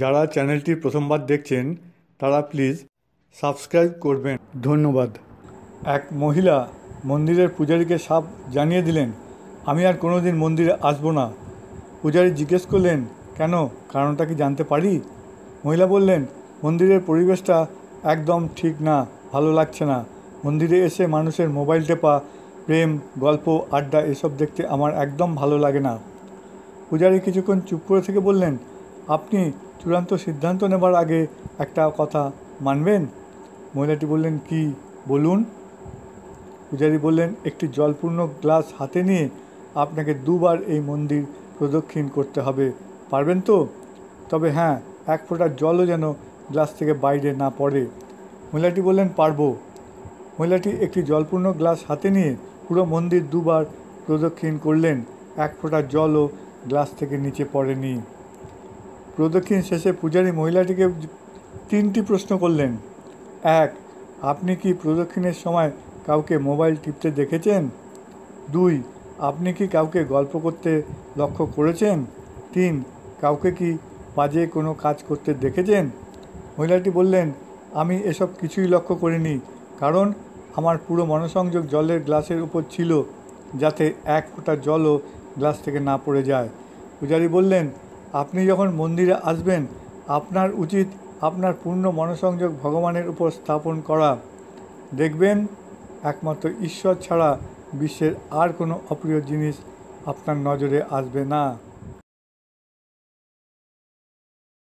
যারা চ্যানেলটি প্রথমবার দেখছেন তারা প্লিজ সাবস্ক্রাইব করবেন ধন্যবাদ এক মহিলা মন্দিরের পূজারীকে সাপ জানিয়ে দিলেন আমি আর কোনো দিন মন্দিরে আসবো না পূজারী জিজ্ঞেস করলেন কেন কারণটা কি জানতে পারি মহিলা বললেন মন্দিরের পরিবেশটা একদম ঠিক না ভালো লাগছে না মন্দিরে এসে মানুষের মোবাইল টেপা প্রেম গল্প আড্ডা এসব দেখতে আমার একদম ভালো লাগে না পূজারী কিছুক্ষণ চুপ করে থেকে বললেন আপনি চূড়ান্ত সিদ্ধান্ত নেবার আগে একটা কথা মানবেন মহিলাটি বললেন কি বলুন পূজারি বললেন একটি জলপূর্ণ গ্লাস হাতে নিয়ে আপনাকে দুবার এই মন্দির প্রদক্ষিণ করতে হবে পারবেন তো তবে হ্যাঁ এক ফোঁটার জলও যেন গ্লাস থেকে বাইরে না পড়ে মহিলাটি বললেন পারবো মহিলাটি একটি জলপূর্ণ গ্লাস হাতে নিয়ে পুরো মন্দির দুবার প্রদক্ষিণ করলেন এক ফোঁটার জলও গ্লাস থেকে নিচে পড়েনি প্রদক্ষিণ শেষে পূজারী মহিলাটিকে তিনটি প্রশ্ন করলেন এক আপনি কি প্রদক্ষিণের সময় কাউকে মোবাইল টিপতে দেখেছেন দুই আপনি কি কাউকে গল্প করতে লক্ষ্য করেছেন তিন কাউকে কি বাজে কোনো কাজ করতে দেখেছেন মহিলাটি বললেন আমি এসব কিছুই লক্ষ্য করিনি কারণ আমার পুরো মনসংযোগ জলের গ্লাসের উপর ছিল যাতে এক ফোঁটা জলও গ্লাস থেকে না পড়ে যায় পূজারী বললেন আপনি যখন মন্দিরে আসবেন আপনার উচিত আপনার পূর্ণ মনসংযোগ ভগবানের উপর স্থাপন করা দেখবেন একমাত্র ঈশ্বর ছাড়া বিশ্বের আর কোনো অপ্রিয় জিনিস আপনার নজরে আসবে না